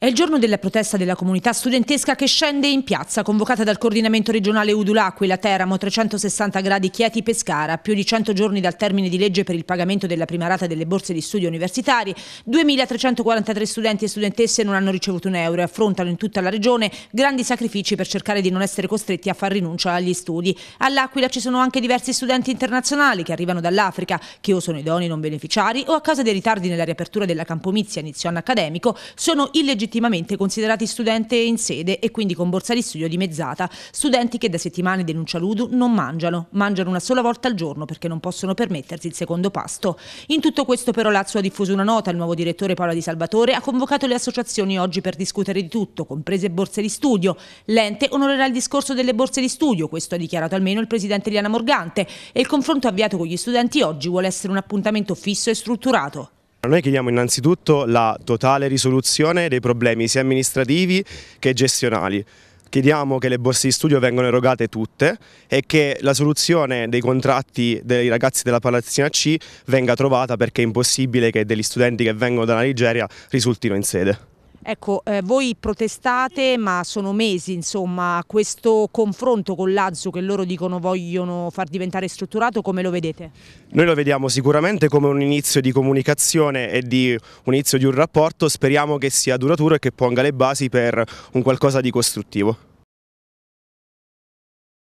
È il giorno della protesta della comunità studentesca che scende in piazza, convocata dal coordinamento regionale Udulacquila, Teramo, 360 gradi Chieti Pescara, più di 100 giorni dal termine di legge per il pagamento della prima rata delle borse di studio universitari, 2.343 studenti e studentesse non hanno ricevuto un euro e affrontano in tutta la regione grandi sacrifici per cercare di non essere costretti a far rinuncia agli studi. All'Aquila ci sono anche diversi studenti internazionali che arrivano dall'Africa, che o sono idoni non beneficiari o a causa dei ritardi nella riapertura della campomizia inizio anno accademico, sono illegittimati legittimamente considerati studenti in sede e quindi con borsa di studio dimezzata, studenti che da settimane denuncia Ludu non mangiano, mangiano una sola volta al giorno perché non possono permettersi il secondo pasto. In tutto questo però Lazio ha diffuso una nota, il nuovo direttore Paola Di Salvatore ha convocato le associazioni oggi per discutere di tutto, comprese borse di studio. L'ente onorerà il discorso delle borse di studio, questo ha dichiarato almeno il presidente Liana Morgante e il confronto avviato con gli studenti oggi vuole essere un appuntamento fisso e strutturato. Noi chiediamo innanzitutto la totale risoluzione dei problemi sia amministrativi che gestionali. Chiediamo che le borse di studio vengano erogate tutte e che la soluzione dei contratti dei ragazzi della Palazzina C venga trovata perché è impossibile che degli studenti che vengono dalla Nigeria risultino in sede. Ecco, eh, voi protestate ma sono mesi insomma questo confronto con l'Azzo che loro dicono vogliono far diventare strutturato, come lo vedete? Noi lo vediamo sicuramente come un inizio di comunicazione e di, un inizio di un rapporto, speriamo che sia duraturo e che ponga le basi per un qualcosa di costruttivo.